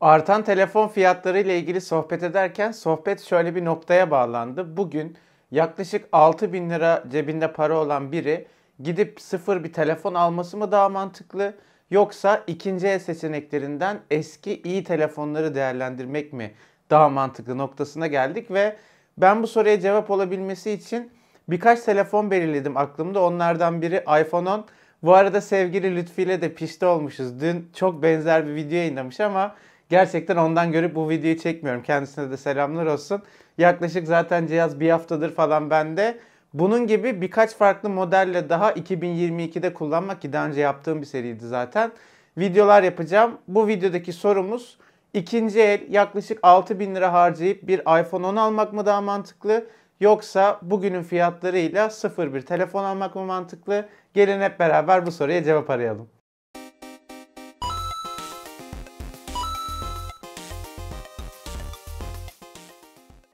Artan telefon fiyatları ile ilgili sohbet ederken sohbet şöyle bir noktaya bağlandı. Bugün yaklaşık 6 bin lira cebinde para olan biri gidip sıfır bir telefon alması mı daha mantıklı yoksa ikinci el seçeneklerinden eski iyi telefonları değerlendirmek mi daha mantıklı noktasına geldik ve ben bu soruya cevap olabilmesi için birkaç telefon belirledim aklımda. Onlardan biri iPhone 10. Bu arada sevgili Lütfi ile de pişti olmuşuz. Dün çok benzer bir video yayınlamış ama Gerçekten ondan görüp bu videoyu çekmiyorum. Kendisine de selamlar olsun. Yaklaşık zaten cihaz bir haftadır falan bende. Bunun gibi birkaç farklı modelle daha 2022'de kullanmak ki daha önce yaptığım bir seriydi zaten. Videolar yapacağım. Bu videodaki sorumuz ikinci el yaklaşık 6000 lira harcayıp bir iPhone 10 almak mı daha mantıklı? Yoksa bugünün fiyatlarıyla sıfır bir telefon almak mı mantıklı? Gelin hep beraber bu soruya cevap arayalım.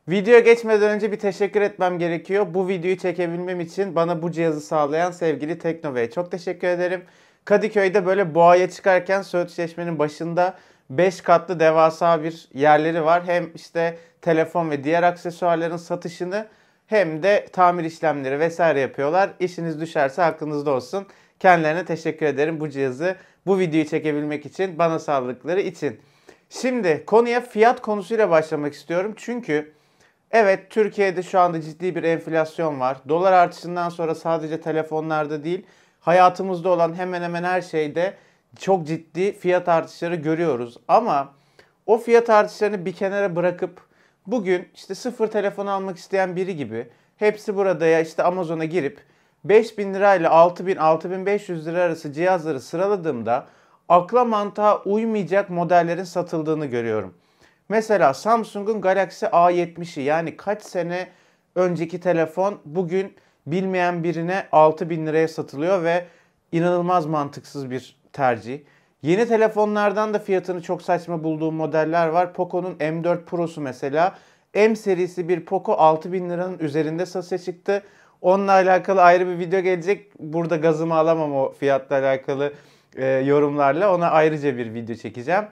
Videoya geçmeden önce bir teşekkür etmem gerekiyor. Bu videoyu çekebilmem için bana bu cihazı sağlayan sevgili Teknova'ya çok teşekkür ederim. Kadıköy'de böyle boğaya çıkarken Söğüt Çeşme'nin başında 5 katlı devasa bir yerleri var. Hem işte telefon ve diğer aksesuarların satışını hem de tamir işlemleri vesaire yapıyorlar. İşiniz düşerse aklınızda olsun. Kendilerine teşekkür ederim bu cihazı, bu videoyu çekebilmek için, bana sağlıkları için. Şimdi konuya fiyat konusuyla başlamak istiyorum. Çünkü Evet Türkiye'de şu anda ciddi bir enflasyon var. Dolar artışından sonra sadece telefonlarda değil hayatımızda olan hemen hemen her şeyde çok ciddi fiyat artışları görüyoruz. Ama o fiyat artışlarını bir kenara bırakıp bugün işte sıfır telefon almak isteyen biri gibi hepsi burada ya işte Amazon'a girip 5000 lirayla 6000 6500 lira arası cihazları sıraladığımda akla mantığa uymayacak modellerin satıldığını görüyorum. Mesela Samsung'un Galaxy A70'i yani kaç sene önceki telefon bugün bilmeyen birine 6000 liraya satılıyor ve inanılmaz mantıksız bir tercih. Yeni telefonlardan da fiyatını çok saçma bulduğum modeller var. Poco'nun M4 Pro'su mesela M serisi bir Poco 6000 liranın üzerinde satışa çıktı. Onunla alakalı ayrı bir video gelecek. Burada gazımı alamam o fiyatla alakalı e, yorumlarla. Ona ayrıca bir video çekeceğim.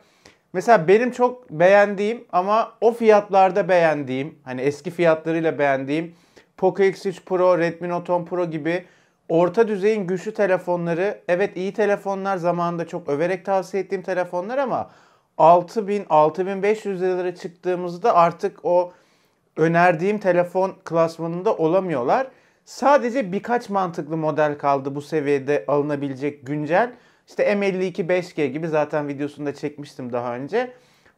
Mesela benim çok beğendiğim ama o fiyatlarda beğendiğim, hani eski fiyatlarıyla beğendiğim Poco X3 Pro, Redmi Note 10 Pro gibi orta düzeyin güçlü telefonları, evet iyi telefonlar zamanında çok överek tavsiye ettiğim telefonlar ama 6000-6500 liralara çıktığımızda artık o önerdiğim telefon klasmanında olamıyorlar. Sadece birkaç mantıklı model kaldı bu seviyede alınabilecek güncel. İşte M52 5G gibi zaten videosunu da çekmiştim daha önce.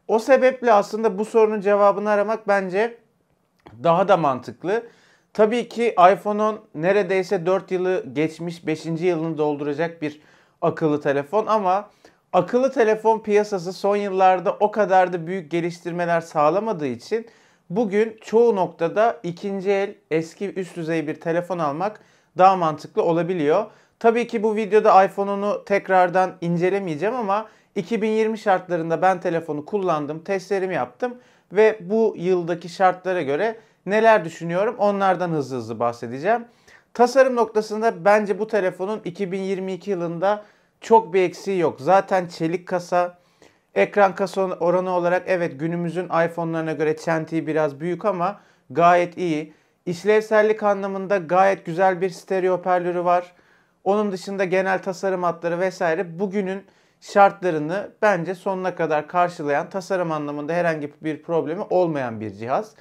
O sebeple aslında bu sorunun cevabını aramak bence daha da mantıklı. Tabii ki iPhone'un neredeyse 4 yılı geçmiş 5. yılını dolduracak bir akıllı telefon ama akıllı telefon piyasası son yıllarda o kadar da büyük geliştirmeler sağlamadığı için bugün çoğu noktada ikinci el eski üst düzey bir telefon almak daha mantıklı olabiliyor. Tabii ki bu videoda iPhone'unu tekrardan incelemeyeceğim ama 2020 şartlarında ben telefonu kullandım, testlerimi yaptım ve bu yıldaki şartlara göre neler düşünüyorum onlardan hızlı hızlı bahsedeceğim. Tasarım noktasında bence bu telefonun 2022 yılında çok bir eksiği yok. Zaten çelik kasa, ekran kasa oranı olarak evet günümüzün iPhone'larına göre çentiği biraz büyük ama gayet iyi. İşlevsellik anlamında gayet güzel bir stereo hoparlörü var. Onun dışında genel tasarım hatları vesaire bugünün şartlarını bence sonuna kadar karşılayan tasarım anlamında herhangi bir problemi olmayan bir cihaz.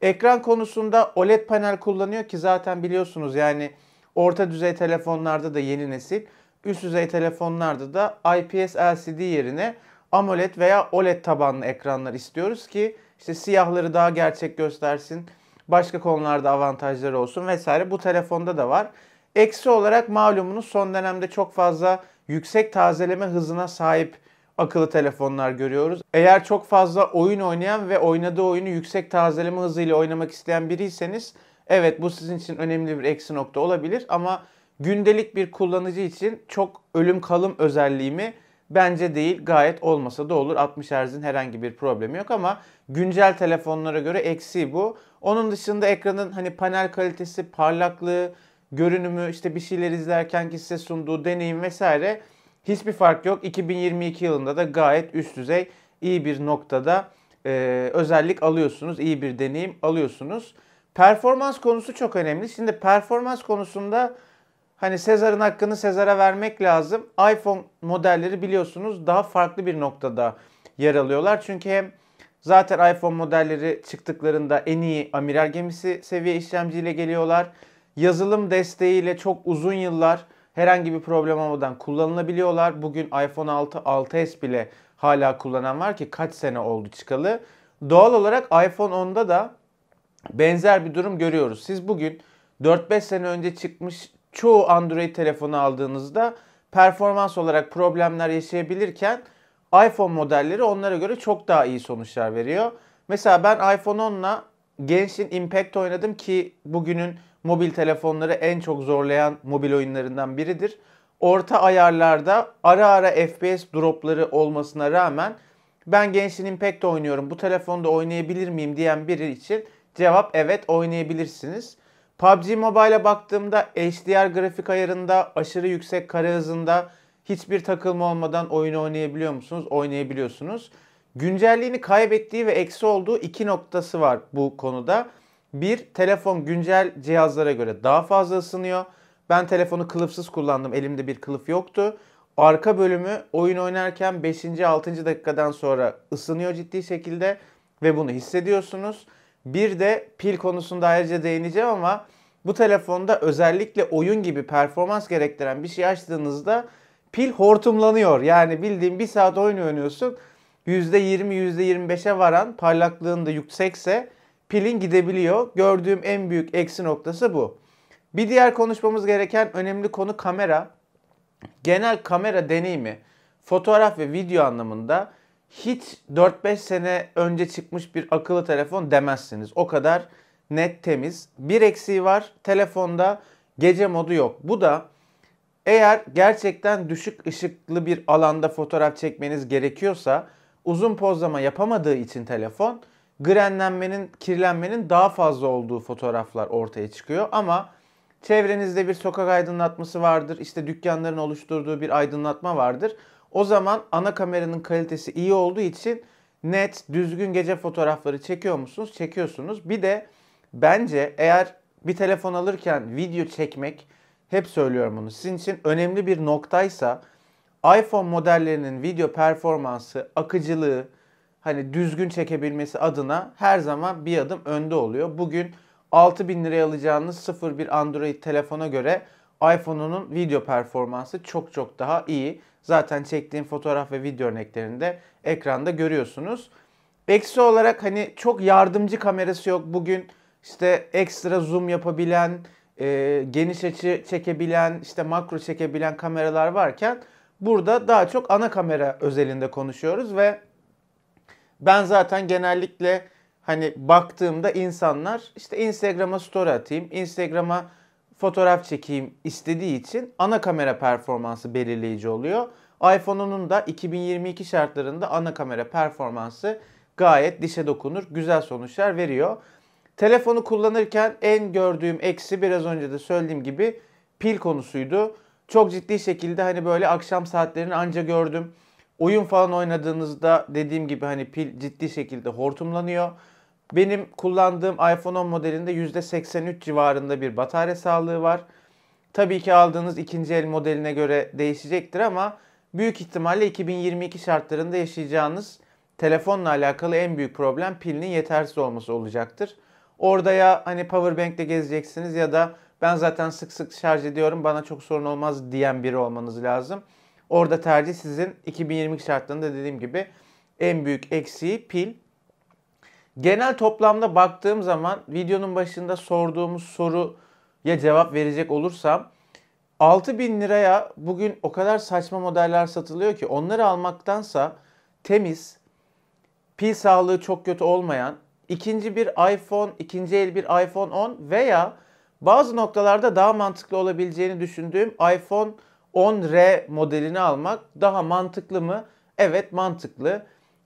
Ekran konusunda OLED panel kullanıyor ki zaten biliyorsunuz yani orta düzey telefonlarda da yeni nesil, üst düzey telefonlarda da IPS LCD yerine AMOLED veya OLED tabanlı ekranlar istiyoruz ki işte siyahları daha gerçek göstersin, başka konularda avantajları olsun vesaire bu telefonda da var. Eksi olarak malumunuz son dönemde çok fazla yüksek tazeleme hızına sahip akıllı telefonlar görüyoruz. Eğer çok fazla oyun oynayan ve oynadığı oyunu yüksek tazeleme hızıyla oynamak isteyen biriyseniz evet bu sizin için önemli bir eksi nokta olabilir ama gündelik bir kullanıcı için çok ölüm kalım özelliği mi bence değil gayet olmasa da olur. 60 Hz'in herhangi bir problemi yok ama güncel telefonlara göre eksi bu. Onun dışında ekranın hani panel kalitesi, parlaklığı, görünümü, işte bir şeyler izlerken ki size sunduğu deneyim vesaire hiçbir fark yok. 2022 yılında da gayet üst düzey iyi bir noktada e, özellik alıyorsunuz, iyi bir deneyim alıyorsunuz. Performans konusu çok önemli. Şimdi performans konusunda hani Sezar'ın hakkını Sezar'a vermek lazım. iPhone modelleri biliyorsunuz daha farklı bir noktada yer alıyorlar. Çünkü hem zaten iPhone modelleri çıktıklarında en iyi amiral gemisi seviye işlemciyle geliyorlar. Yazılım desteğiyle çok uzun yıllar herhangi bir problem olmadan kullanılabiliyorlar. Bugün iPhone 6, 6s bile hala kullanan var ki kaç sene oldu çıkalı. Doğal olarak iPhone 10'da da benzer bir durum görüyoruz. Siz bugün 4-5 sene önce çıkmış çoğu Android telefonu aldığınızda performans olarak problemler yaşayabilirken iPhone modelleri onlara göre çok daha iyi sonuçlar veriyor. Mesela ben iPhone 10'la Genshin Impact oynadım ki bugünün mobil telefonları en çok zorlayan mobil oyunlarından biridir. Orta ayarlarda ara ara FPS dropları olmasına rağmen ben Genshin Impact oynuyorum bu telefonda oynayabilir miyim diyen biri için cevap evet oynayabilirsiniz. PUBG Mobile'a baktığımda HDR grafik ayarında aşırı yüksek kare hızında hiçbir takılma olmadan oyunu oynayabiliyor musunuz? Oynayabiliyorsunuz. Güncelliğini kaybettiği ve eksi olduğu iki noktası var bu konuda. Bir, telefon güncel cihazlara göre daha fazla ısınıyor. Ben telefonu kılıfsız kullandım. Elimde bir kılıf yoktu. Arka bölümü oyun oynarken 5. 6. dakikadan sonra ısınıyor ciddi şekilde ve bunu hissediyorsunuz. Bir de pil konusunda ayrıca değineceğim ama bu telefonda özellikle oyun gibi performans gerektiren bir şey açtığınızda pil hortumlanıyor. Yani bildiğim bir saat oyun oynuyorsun %20 %25'e varan parlaklığında yüksekse pilin gidebiliyor. Gördüğüm en büyük eksi noktası bu. Bir diğer konuşmamız gereken önemli konu kamera. Genel kamera deneyimi fotoğraf ve video anlamında hiç 4-5 sene önce çıkmış bir akıllı telefon demezsiniz. O kadar net temiz. Bir eksiği var. Telefonda gece modu yok. Bu da eğer gerçekten düşük ışıklı bir alanda fotoğraf çekmeniz gerekiyorsa uzun pozlama yapamadığı için telefon grenlenmenin, kirlenmenin daha fazla olduğu fotoğraflar ortaya çıkıyor. Ama çevrenizde bir sokak aydınlatması vardır, işte dükkanların oluşturduğu bir aydınlatma vardır. O zaman ana kameranın kalitesi iyi olduğu için net, düzgün gece fotoğrafları çekiyor musunuz? Çekiyorsunuz. Bir de bence eğer bir telefon alırken video çekmek, hep söylüyorum bunu, sizin için önemli bir noktaysa iPhone modellerinin video performansı, akıcılığı, hani düzgün çekebilmesi adına her zaman bir adım önde oluyor. Bugün 6000 liraya alacağınız 0.1 Android telefona göre iPhone'unun video performansı çok çok daha iyi. Zaten çektiğim fotoğraf ve video örneklerinde ekranda görüyorsunuz. Eksi olarak hani çok yardımcı kamerası yok. Bugün işte ekstra zoom yapabilen, e, geniş açı çekebilen, işte makro çekebilen kameralar varken burada daha çok ana kamera özelinde konuşuyoruz ve ben zaten genellikle hani baktığımda insanlar işte Instagram'a story atayım, Instagram'a fotoğraf çekeyim istediği için ana kamera performansı belirleyici oluyor. iPhone'unun da 2022 şartlarında ana kamera performansı gayet dişe dokunur, güzel sonuçlar veriyor. Telefonu kullanırken en gördüğüm eksi biraz önce de söylediğim gibi pil konusuydu. Çok ciddi şekilde hani böyle akşam saatlerini anca gördüm. Oyun falan oynadığınızda dediğim gibi hani pil ciddi şekilde hortumlanıyor. Benim kullandığım iPhone 10 modelinde %83 civarında bir batarya sağlığı var. Tabii ki aldığınız ikinci el modeline göre değişecektir ama büyük ihtimalle 2022 şartlarında yaşayacağınız telefonla alakalı en büyük problem pilinin yetersiz olması olacaktır. Orada ya hani powerbank'le gezeceksiniz ya da ben zaten sık sık şarj ediyorum bana çok sorun olmaz diyen biri olmanız lazım. Orada tercih sizin 2020 şartlarında dediğim gibi en büyük eksiği pil. Genel toplamda baktığım zaman videonun başında sorduğumuz soruya cevap verecek olursam 6000 liraya bugün o kadar saçma modeller satılıyor ki onları almaktansa temiz, pil sağlığı çok kötü olmayan, ikinci bir iPhone, ikinci el bir iPhone 10 veya bazı noktalarda daha mantıklı olabileceğini düşündüğüm iPhone 10R modelini almak daha mantıklı mı? Evet mantıklı.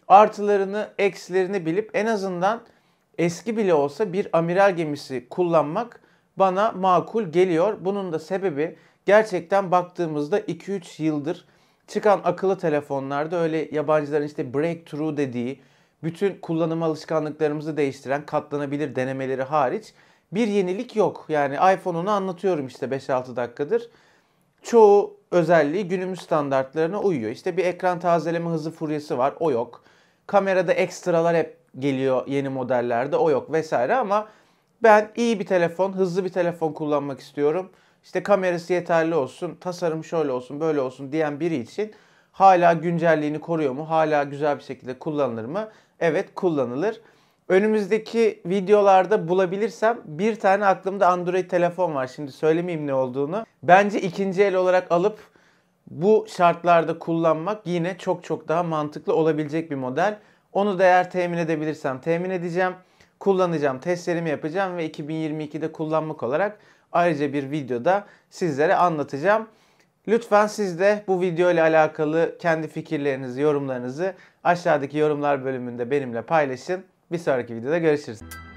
Artılarını, eksilerini bilip en azından eski bile olsa bir amiral gemisi kullanmak bana makul geliyor. Bunun da sebebi gerçekten baktığımızda 2-3 yıldır çıkan akıllı telefonlarda öyle yabancıların işte breakthrough dediği, bütün kullanım alışkanlıklarımızı değiştiren katlanabilir denemeleri hariç bir yenilik yok. Yani iPhone'unu anlatıyorum işte 5-6 dakikadır. Çoğu özelliği günümüz standartlarına uyuyor. İşte bir ekran tazeleme hızı furyası var o yok. Kamerada ekstralar hep geliyor yeni modellerde o yok vesaire ama ben iyi bir telefon, hızlı bir telefon kullanmak istiyorum. İşte kamerası yeterli olsun, tasarım şöyle olsun, böyle olsun diyen biri için hala güncelliğini koruyor mu? Hala güzel bir şekilde kullanılır mı? Evet kullanılır. Önümüzdeki videolarda bulabilirsem bir tane aklımda Android telefon var. Şimdi söylemeyeyim ne olduğunu. Bence ikinci el olarak alıp bu şartlarda kullanmak yine çok çok daha mantıklı olabilecek bir model. Onu da eğer temin edebilirsem temin edeceğim. Kullanacağım, testlerimi yapacağım ve 2022'de kullanmak olarak ayrıca bir videoda sizlere anlatacağım. Lütfen siz de bu video ile alakalı kendi fikirlerinizi, yorumlarınızı aşağıdaki yorumlar bölümünde benimle paylaşın. Bir sonraki videoda görüşürüz.